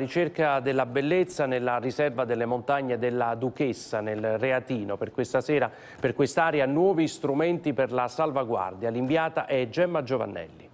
ricerca della bellezza nella riserva delle montagne della Duchessa nel Reatino. Per questa sera, per quest'area, nuovi strumenti per la salvaguardia. L'inviata è Gemma Giovannelli.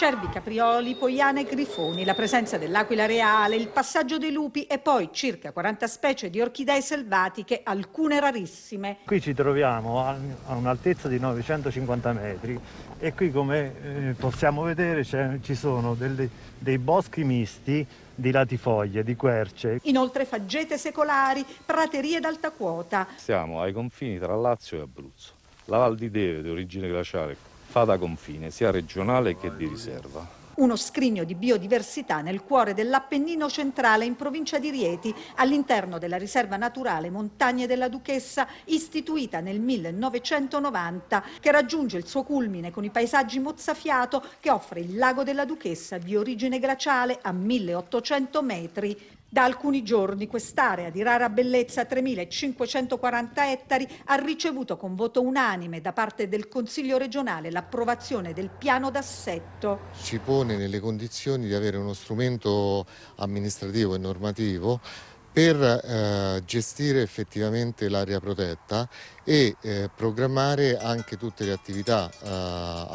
Cervi, caprioli, poiane e grifoni, la presenza dell'aquila reale, il passaggio dei lupi e poi circa 40 specie di orchidee selvatiche, alcune rarissime. Qui ci troviamo a, un'altezza di 950 metri e qui come eh, possiamo vedere ci sono delle, dei boschi misti di latifoglie, di querce. Inoltre faggete secolari, praterie d'alta quota. Siamo ai confini tra Lazio e Abruzzo. La Val di Deve, di origine glaciale, fa da confine, sia regionale che di riserva uno scrigno di biodiversità nel cuore dell'Appennino centrale in provincia di Rieti, all'interno della riserva naturale Montagne della Duchessa, istituita nel 1990, che raggiunge il suo culmine con i paesaggi mozzafiato che offre il lago della Duchessa di origine glaciale a 1800 metri. Da alcuni giorni quest'area di rara bellezza 3.540 ettari ha ricevuto con voto unanime da parte del Consiglio regionale l'approvazione del piano d'assetto. Ci pone nelle condizioni di avere uno strumento amministrativo e normativo per eh, gestire effettivamente l'area protetta e eh, programmare anche tutte le attività eh,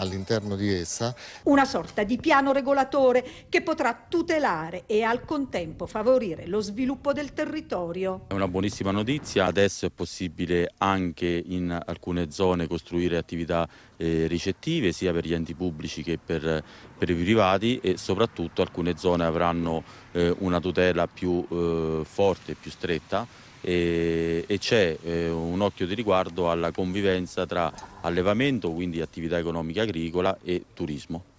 all'interno di essa. Una sorta di piano regolatore che potrà tutelare e al contempo favorire lo sviluppo del territorio. È una buonissima notizia, adesso è possibile anche in alcune zone costruire attività eh, ricettive sia per gli enti pubblici che per, per i privati e soprattutto alcune zone avranno eh, una tutela più eh, forte, più stretta e, e c'è eh, un occhio di riguardo alla convivenza tra allevamento, quindi attività economica agricola e turismo.